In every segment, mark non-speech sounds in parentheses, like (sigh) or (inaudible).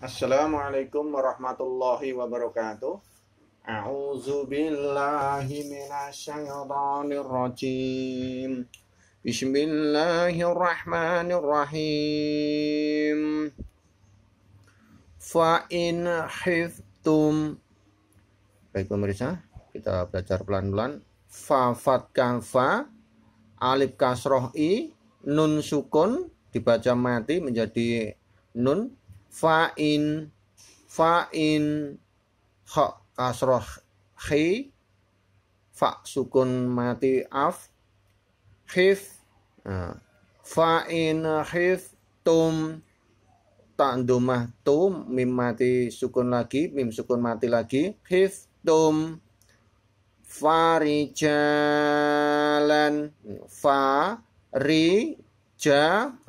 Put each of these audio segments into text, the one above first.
Assalamualaikum warahmatullahi wabarakatuh. A'udzu billahi minasyaitonir rajim. Bismillahirrahmanirrahim. Fa in khiftum. Baik pemirsa, kita belajar pelan-pelan. Fa fat fa alif kasroh i nun sukun dibaca mati menjadi nun fa'in fa'in kha kasroh khi fa sukun mati af khif nah, fa'in khif tum tandomah tum mim mati sukun lagi mim sukun mati lagi khif tum farijalan fa ri ja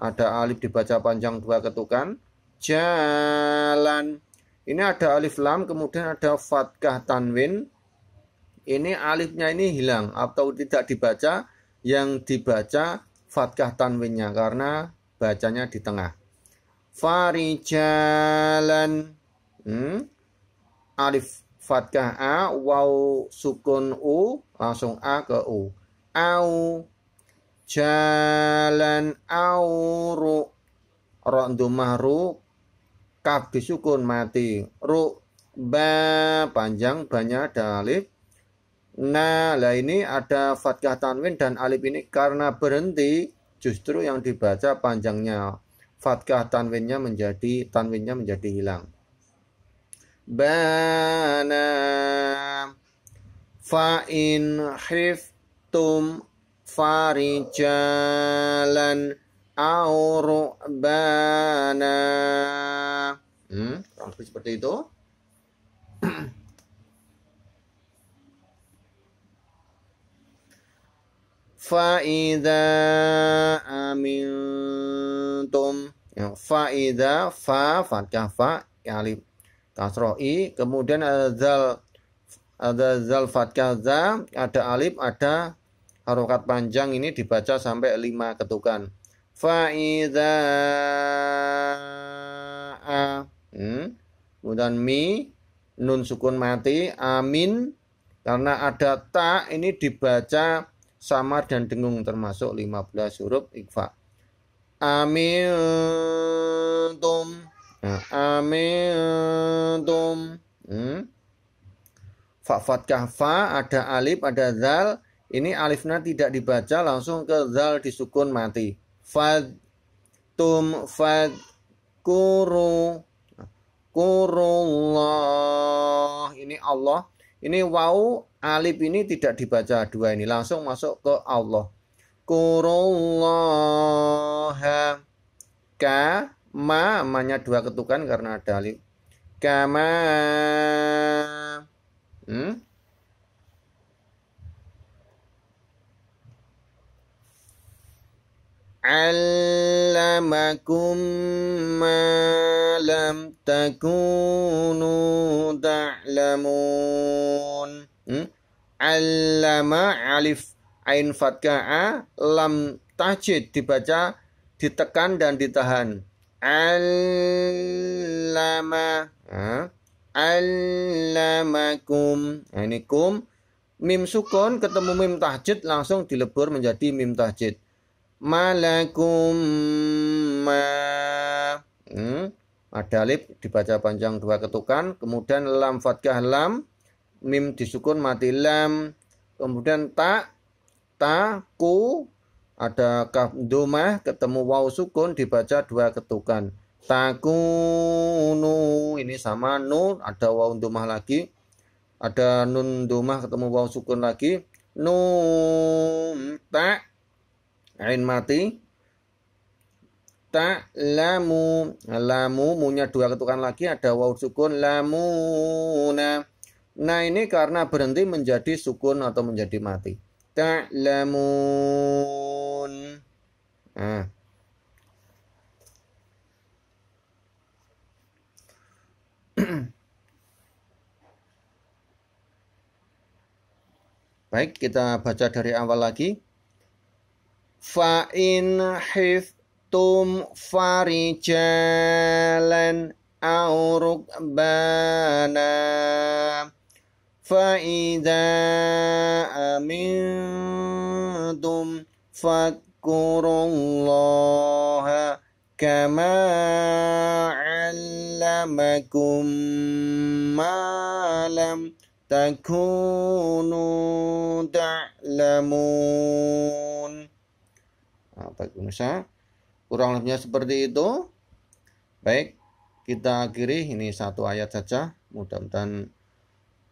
ada alif dibaca panjang dua ketukan jalan. Ini ada alif lam, kemudian ada fatkah tanwin. Ini alifnya ini hilang atau tidak dibaca, yang dibaca fatkah tanwinnya karena bacanya di tengah. Farijalan. Hmm? Alif fatkah a, waw sukun u, langsung a ke u. Au jalan auru ro domah ru kaf disukun mati ru ba panjang banyak ada alif nah lah ini ada fathah tanwin dan alif ini karena berhenti justru yang dibaca panjangnya fathah tanwinnya menjadi tanwinnya menjadi hilang bana fa'in tum farijalan au ru'bana. Hmm, kurang lebih seperti itu. (clears throat) fa'idha amintum. Ya, fa'idha fa fatkah fa ya alif kasro i kemudian ada zal ada zal fatkah za ada alif ada harokat panjang ini dibaca sampai lima ketukan Fa'idha a. Hmm. Kemudian mi nun sukun mati amin karena ada ta ini dibaca sama dan dengung termasuk 15 huruf ikfa. tum Nah, tum Hmm. Fa fatkah fa ada alif ada zal. Ini alifnya tidak dibaca langsung ke zal disukun mati fadtum fadkuru kurullah ini Allah ini wau alif ini tidak dibaca dua ini langsung masuk ke Allah kurullaha ka ma manya dua ketukan karena ada alif kama hmm? علمكم ما لم تكونوا تعلمون Allama alif ain fatkah a lam tajid dibaca ditekan dan ditahan. Allama ha? allamakum. Nah, ini kum mim sukun ketemu mim tahjid langsung dilebur menjadi mim tahjid malakum ma hmm, ada alif dibaca panjang dua ketukan kemudian lam fatkah lam mim disukun mati lam kemudian ta ta ku ada kaf domah ketemu waw sukun dibaca dua ketukan takunu ini sama nu ada waw domah lagi ada nun domah ketemu waw sukun lagi nun tak Ain mati. tak lamu. Lamu punya dua ketukan lagi ada waw sukun lamuna. Nah ini karena berhenti menjadi sukun atau menjadi mati. Tak lamun. Nah. (clears throat) Baik, kita baca dari awal lagi. فإن حفتم فرجالا أو ركبانا فإذا أمنتم فاذكروا الله كما علمكم ما لم تكونوا تعلمون sahabat Yunusa. Kurang lebihnya seperti itu. Baik, kita akhiri ini satu ayat saja. Mudah-mudahan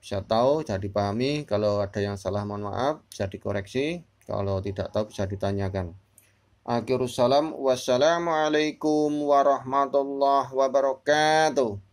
bisa tahu, bisa dipahami. Kalau ada yang salah mohon maaf, bisa dikoreksi. Kalau tidak tahu bisa ditanyakan. Akhirussalam. Wassalamualaikum warahmatullahi wabarakatuh.